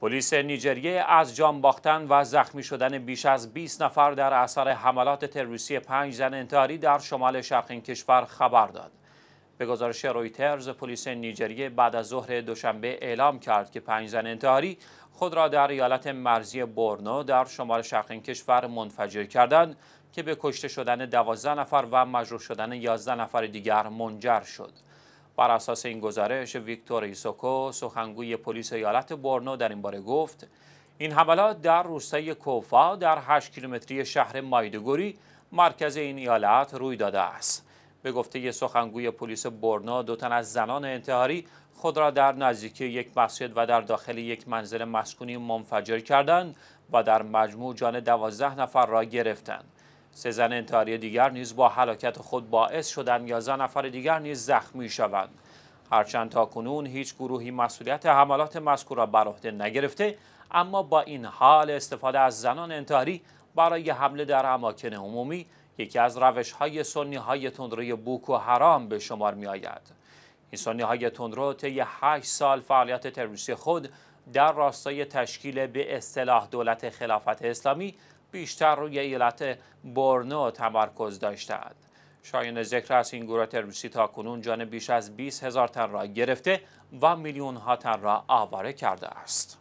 پلیس نیجریه از جان باختن و زخمی شدن بیش از 20 نفر در اثر حملات تروریستی پنج زن انتحاری در شمال شرق این کشور خبر داد. به گزارش رویترز پلیس نیجریه بعد از ظهر دوشنبه اعلام کرد که پنج زن انتحاری خود را در ایالت مرزی بورنو در شمال شرق این کشور منفجر کردند که به کشته شدن 12 نفر و مجروح شدن یازده نفر دیگر منجر شد. بر اساس این گزارش ویکتور ایسوکو سخنگوی پلیس ایالت بورنو در این باره گفت این حملات در روستای کوفا در 8 کیلومتری شهر مایدگوری مرکز این ایالت روی داده است به گفته سخنگوی پلیس بورنا دو تن از زنان انتحاری خود را در نزدیکی یک مسجد و در داخل یک منزل مسکونی منفجر کردند و در مجموع جان دوازده نفر را گرفتند سه زن انتحاری دیگر نیز با حلاکت خود باعث شدند یازده نفر دیگر نیز زخمی شوند هرچند تا کنون هیچ گروهی مسئولیت حملات مذکور را بر عهده نگرفته اما با این حال استفاده از زنان انتحاری برای حمله در اماکن عمومی یکی از روش های سنی های تندروی بوکو حرام به شمار می آید. این سنی های تندرو طی هشت سال فعالیت تروریستی خود در راستای تشکیل به اصطلاح دولت خلافت اسلامی بیشتر روی ایالت بورنو تمرکز داشتند. شایان ذکر است این گروه تروریستی تا کنون جان بیش از 20 هزار تن را گرفته و میلیون ها تن را آواره کرده است.